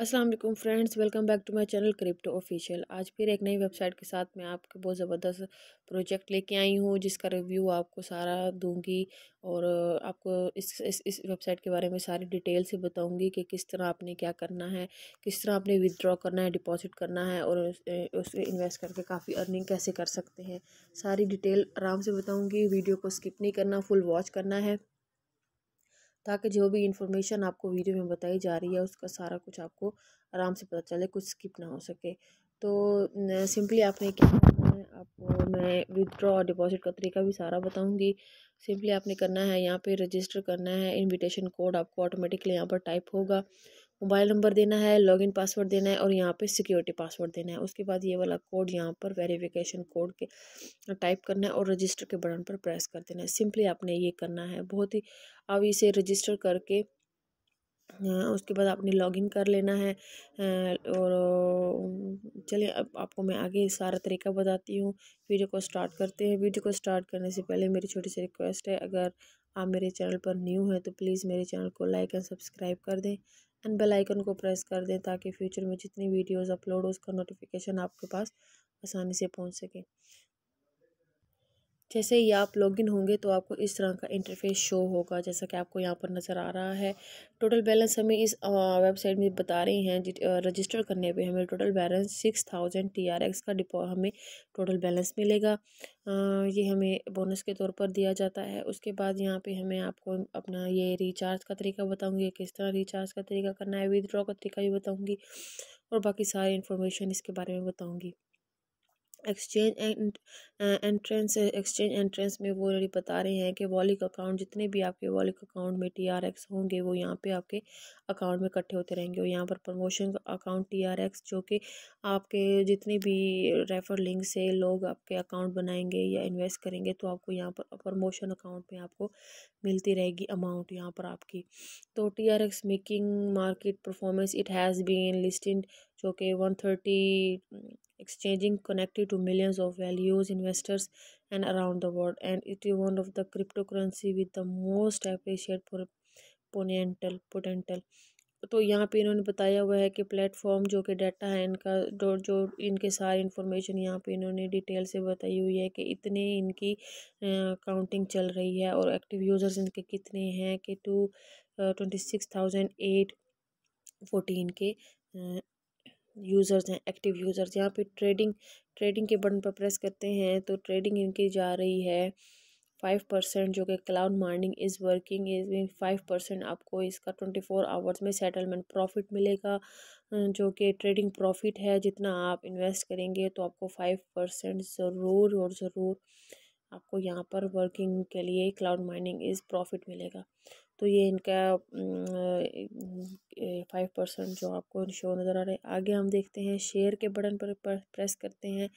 Aslam friends welcome back to my channel crypto official आज फिर एक नई वेबसाइट के साथ मैं आपके बहुत ज़बरदस्त प्रोजेक्ट लेके आई हूँ जिसका रिव्यू आपको सारा दूंगी और आपको इस इस, इस वेबसाइट के बारे में सारी डिटेल से बताऊंगी कि किस तरह आपने क्या करना है किस तरह आपने विदड्रॉ करना है डिपॉजिट करना है और उसमें इन्वेस्ट करके काफ़ी अर्निंग कैसे कर सकते हैं सारी डिटेल आराम से बताऊँगी वीडियो को स्किप नहीं करना फुल वॉच करना है ताकि जो भी इन्फॉर्मेशन आपको वीडियो में बताई जा रही है उसका सारा कुछ आपको आराम से पता चले कुछ स्किप ना हो सके तो सिंपली आपने क्या करना है आपको मैं विदड्रॉ और डिपॉजिट का तरीका भी सारा बताऊंगी सिंपली आपने करना है यहाँ पे रजिस्टर करना है इनविटेशन कोड आपको ऑटोमेटिकली यहाँ पर टाइप होगा मोबाइल नंबर देना है लॉगिन पासवर्ड देना है और यहाँ पे सिक्योरिटी पासवर्ड देना है उसके बाद ये वाला कोड यहाँ पर वेरिफिकेशन कोड के टाइप करना है और रजिस्टर के बटन पर प्रेस कर देना है सिंपली आपने ये करना है बहुत ही अब इसे रजिस्टर करके हाँ, उसके बाद आपने लॉगिन कर लेना है और चलिए अब आपको मैं आगे सारा तरीका बताती हूँ वीडियो को स्टार्ट करते हैं वीडियो को स्टार्ट करने से पहले मेरी छोटी सी रिक्वेस्ट है अगर आप मेरे चैनल पर न्यू हैं तो प्लीज़ मेरे चैनल को लाइक एंड सब्सक्राइब कर दें एंड बेल आइकन को प्रेस कर दें ताकि फ्यूचर में जितनी वीडियोस अपलोड हो उसका नोटिफिकेशन आपके पास आसानी से पहुंच सके जैसे ही आप लॉगिन होंगे तो आपको इस तरह का इंटरफेस शो होगा जैसा कि आपको यहाँ पर नज़र आ रहा है टोटल बैलेंस हमें इस वेबसाइट में बता रही हैं रजिस्टर करने पे हमें total balance six thousand T R X का डिपो हमें टोटल बैलेंस मिलेगा ये हमें बोनस के तौर पर दिया जाता है उसके बाद यहाँ पे हमें आपको अपना ये रिचार्ज का तरीका बताऊँगी किस तरह रिचार्ज का तरीका करना है विदड्रॉ का तरीका भी बताऊँगी और बाकी सारी इन्फॉर्मेशन इसके बारे में बताऊँगी एक्सचेंज एंट्रेंस एक्सचेंज एंट्रेंस में वो ऑलरेडी बता रहे हैं कि वॉलिक अकाउंट जितने भी आपके वॉलिक अकाउंट में टीआरएक्स होंगे वो यहाँ पे आपके अकाउंट में इकट्ठे होते रहेंगे और यहाँ पर प्रमोशन अकाउंट टीआरएक्स जो कि आपके जितने भी रेफर लिंक से लोग आपके अकाउंट बनाएंगे या इन्वेस्ट करेंगे तो आपको यहाँ पर प्रमोशन अकाउंट में आपको मिलती रहेगी अमाउंट यहाँ पर आपकी तो T making market performance it has been listing जो कि one thirty exchanging connected to millions of values investors and around the world and it is one of the crypto currency with the most appreciate potential potential तो यहाँ पर इन्होंने बताया हुआ है कि प्लेटफॉर्म जो कि डाटा है इनका जो जो इनके सारे इंफॉर्मेशन यहाँ पर इन्होंने डिटेल से बताई हुई है कि इतने इनकी काउंटिंग चल रही है और एक्टिव यूज़र्स इनके कितने हैं कि two twenty six thousand eight fourteen के यूज़र्स हैं एक्टिव यूज़र्स यहाँ पे ट्रेडिंग ट्रेडिंग के बटन पर प्रेस करते हैं तो ट्रेडिंग इनकी जा रही है फाइव परसेंट जो कि cloud mining is working is mean five percent आपको इसका ट्वेंटी फोर आवर्स में सेटलमेंट प्रॉफिट मिलेगा जो कि ट्रेडिंग प्रॉफिट है जितना आप इन्वेस्ट करेंगे तो आपको फाइव परसेंट ज़रूर और ज़रूर आपको यहाँ पर वर्किंग के लिए क्लाउड माइनिंग इज़ प्रॉफिट मिलेगा तो ये इनका फाइव परसेंट जो आपको शो नज़र आ रहा है आगे हम देखते हैं शेयर के बटन पर प्रेस करते हैं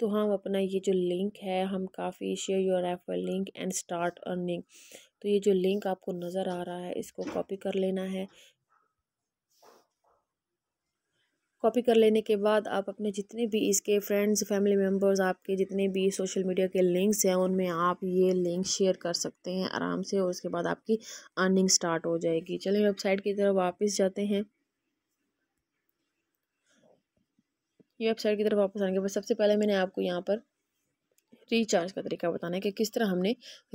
तो हम अपना ये जो लिंक है हम काफ़ी share your refer link and start earning तो ये जो लिंक आपको नज़र आ रहा है इसको कॉपी कर लेना है कॉपी कर लेने के बाद आप अपने जितने भी इसके फ्रेंड्स फैमिली मेम्बर्स आपके जितने भी सोशल मीडिया के लिंक्स हैं उनमें आप ये लिंक शेयर कर सकते हैं आराम से और उसके बाद आपकी अर्निंग स्टार्ट हो जाएगी चलिए वेबसाइट की तरफ वापस जाते हैं ये वेबसाइट की तरफ वापस आने के बाद सबसे पहले मैंने आपको यहाँ पर रिचार्ज का तरीका बताना है कि किस तरह हमने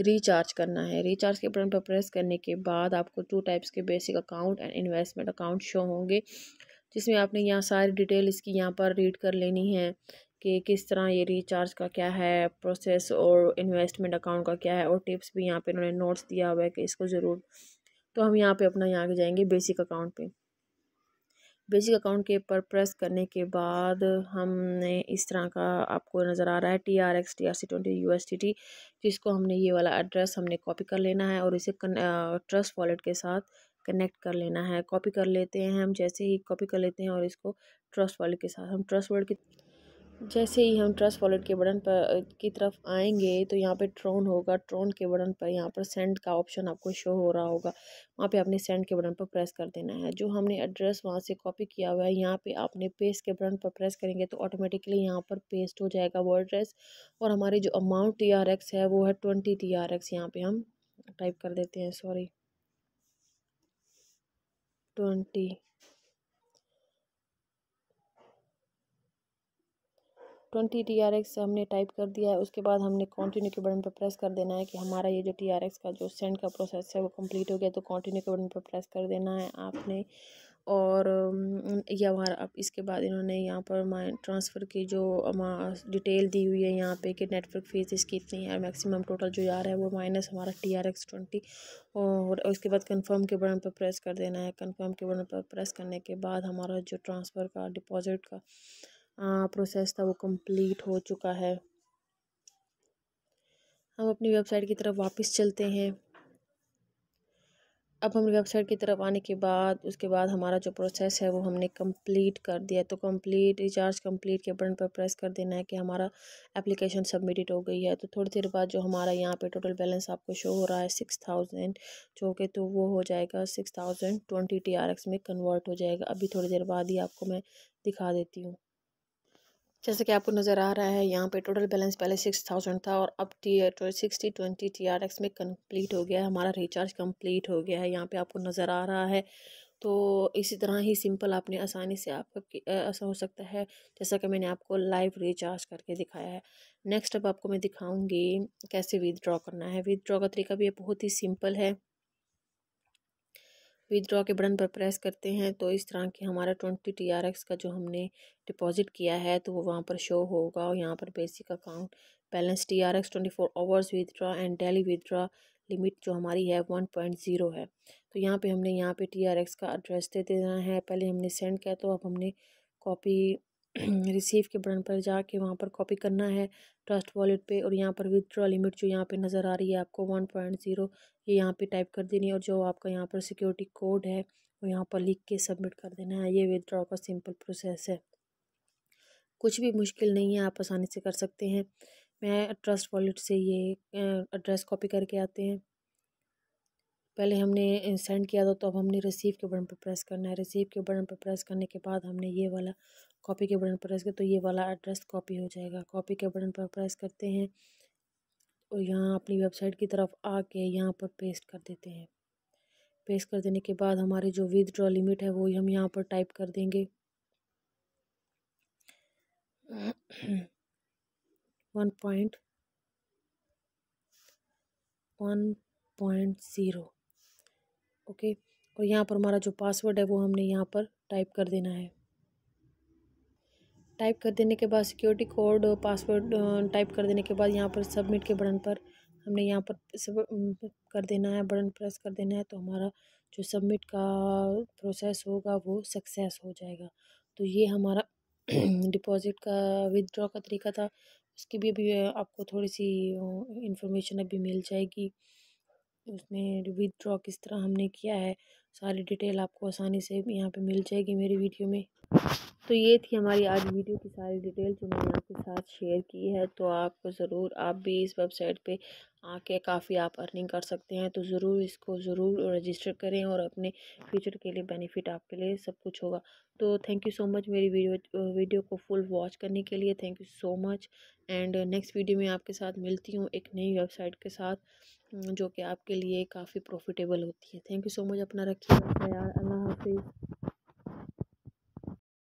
रिचार्ज करना है रिचार्ज के बटन पर प्रेस करने के बाद आपको टू टाइप्स के basic account and investment account show होंगे जिसमें आपने यहाँ सारी डिटेल इसकी यहाँ पर रीड कर लेनी है कि किस तरह ये रिचार्ज का क्या है प्रोसेस और इन्वेस्टमेंट अकाउंट का क्या है और टिप्स भी यहाँ पे इन्होंने नोट्स दिया हुआ है कि इसको ज़रूर तो हम यहाँ पे अपना यहाँ के जाएंगे बेसिक अकाउंट पे बेसिक अकाउंट के ऊपर प्रेस करने के बाद हमने इस तरह का आपको नज़र आ रहा है T R X T R C twenty U S T T जिसको हमने ये वाला एड्रेस हमने कॉपी कर लेना है और इसे ट्रस्ट वॉलेट के साथ कनेक्ट कर लेना है कॉपी कर लेते हैं हम जैसे ही कॉपी कर लेते हैं और इसको ट्रस्ट वॉलेट के साथ हम ट्रस्ट वॉलेट के जैसे ही हम ट्रस्ट वॉलेट के बटन पर की तरफ आएंगे तो यहाँ पे ट्रोन होगा ट्रोन के बटन पर यहाँ पर सेंड का ऑप्शन आपको शो हो रहा होगा वहाँ पे आपने सेंड के बटन पर प्रेस कर देना है जो हमने एड्रेस वहाँ से कॉपी किया हुआ है यहाँ पे आपने पेस्ट के बटन पर प्रेस करेंगे तो ऑटोमेटिकली यहाँ पर पेस्ट हो जाएगा वो एड्रेस और हमारी जो अमाउंट टी है वो है ट्वेंटी टी आर यहाँ पर हम टाइप कर देते हैं sorry twenty twenty T R X हमने टाइप कर दिया है उसके बाद हमने कंटिन्यू के बटन पर प्रेस कर देना है कि हमारा ये जो टी आर एक्स का जो सेंड का प्रोसेस है वो कंप्लीट हो गया तो कंटिन्यू के बटन पर प्रेस कर देना है आपने और यह वहाँ अब इसके बाद इन्होंने यहाँ पर माइन ट्रांसफ़र की जो डिटेल दी हुई है यहाँ पे कि नेटवर्क फ़ीस इसकी इतनी है मैक्सिमम टोटल जो आ रहा है वो माइनस हमारा टी आर एक्स ट्वेंटी और उसके बाद कंफर्म के बटन पर प्रेस कर देना है कंफर्म के बटन पर प्रेस करने के बाद हमारा जो ट्रांसफ़र का डिपॉज़िट का आ, प्रोसेस था वो कम्प्लीट हो चुका है हम अपनी वेबसाइट की तरफ वापस चलते हैं अब हम वेबसाइट की तरफ आने के बाद उसके बाद हमारा जो प्रोसेस है वो हमने कंप्लीट कर दिया तो कंप्लीट रिचार्ज कंप्लीट के बटन पर प्रेस कर देना है कि हमारा एप्लीकेशन सबमिटेड हो गई है तो थोड़ी देर बाद जो हमारा यहाँ पे टोटल बैलेंस आपको शो हो रहा है सिक्स थाउजेंड जो कि तो वो हो जाएगा six thousand twenty T R X में कन्वर्ट हो जाएगा अभी थोड़ी देर बाद ही आपको मैं दिखा देती हूँ जैसे कि आपको नज़र आ रहा है यहाँ पे टोटल बैलेंस पहले सिक्स थाउजेंड था और अब T sixty twenty T R X में कंप्लीट हो गया है हमारा रिचार्ज कंप्लीट हो गया है यहाँ पे आपको नज़र आ रहा है तो इसी तरह ही सिंपल आपने आसानी से आपका ऐसा हो सकता है जैसा कि मैंने आपको लाइव रिचार्ज करके दिखाया है नेक्स्ट अब आपको मैं दिखाऊँगी कैसे विदड्रॉ करना है विदड्रॉ का तरीका भी बहुत ही सिंपल है विदड्रॉ के बटन पर प्रेस करते हैं तो इस तरह की हमारा ट्वेंटी टी आर एक्स का जो हमने डिपॉजिट किया है तो वो वहाँ पर शो होगा और यहाँ पर basic account balance T R X twenty four hours withdraw and daily withdraw limit जो हमारी है वन पॉइंट ज़ीरो है तो यहाँ पे हमने यहाँ पे टी आर एक्स का एड्रेस दे देना है पहले हमने सेंड किया तो अब हमने कॉपी रिसीव के बटन पर जाके वहाँ पर कॉपी करना है ट्रस्ट वॉलेट पे और यहाँ पर विदड्रॉ लिमिट जो यहाँ पे नज़र आ रही है आपको वन पॉइंट ज़ीरो ये यहाँ पे टाइप कर देनी है और जो आपका यहाँ पर सिक्योरिटी कोड है वो यहाँ पर लिख के सबमिट कर देना है ये विदड्रॉ का सिंपल प्रोसेस है कुछ भी मुश्किल नहीं है आप आसानी से कर सकते हैं मैं ट्रस्ट वॉलेट से ये एड्रेस कॉपी करके आते हैं पहले हमने सेंड किया था तो अब हमने रिसीव के बटन पर प्रेस करना है रिसीव के बटन पर प्रेस करने के बाद हमने ये वाला कॉपी के बटन पर प्रेस किया तो ये वाला एड्रेस कॉपी हो जाएगा कॉपी के बटन पर प्रेस करते हैं और यहाँ अपनी वेबसाइट की तरफ आके यहाँ पर पेस्ट कर देते हैं पेस्ट कर देने के बाद हमारी जो विदड्रॉ लिमिट है वो हम यहाँ पर टाइप कर देंगे one point one point zero okay और यहाँ पर हमारा जो पासवर्ड है वो हमने यहाँ पर टाइप कर देना है टाइप कर देने के बाद सिक्योरिटी कोड पासवर्ड टाइप कर देने के बाद यहाँ पर सबमिट के बटन पर हमने यहाँ पर कर देना है बटन प्रेस कर देना है तो हमारा जो सबमिट का प्रोसेस होगा वो सक्सेस हो जाएगा तो ये हमारा डिपॉज़िट का विदड्रॉ का तरीका था उसकी भी अभी आपको थोड़ी सी इन्फॉर्मेशन अभी मिल जाएगी उसमें विदड्रॉ किस तरह हमने किया है सारी डिटेल आपको आसानी से यहाँ पे मिल जाएगी मेरी वीडियो में तो ये थी हमारी आज वीडियो की सारी डिटेल जो मैंने आपके साथ शेयर की है तो आपको ज़रूर आप भी इस वेबसाइट पे आके काफ़ी आप अर्निंग कर सकते हैं तो ज़रूर इसको ज़रूर रजिस्टर करें और अपने फ्यूचर के लिए बेनिफिट आपके लिए सब कुछ होगा तो थैंक यू सो मच मेरी वीडियो वीडियो को फुल वॉच करने के लिए thank you so much and next video में आपके साथ मिलती हूँ एक नई वेबसाइट के साथ जो कि आपके लिए काफ़ी प्रॉफिटेबल होती है थैंक यू सो मच अपना रखिएगा ख्याल अल्लाह हाफिज़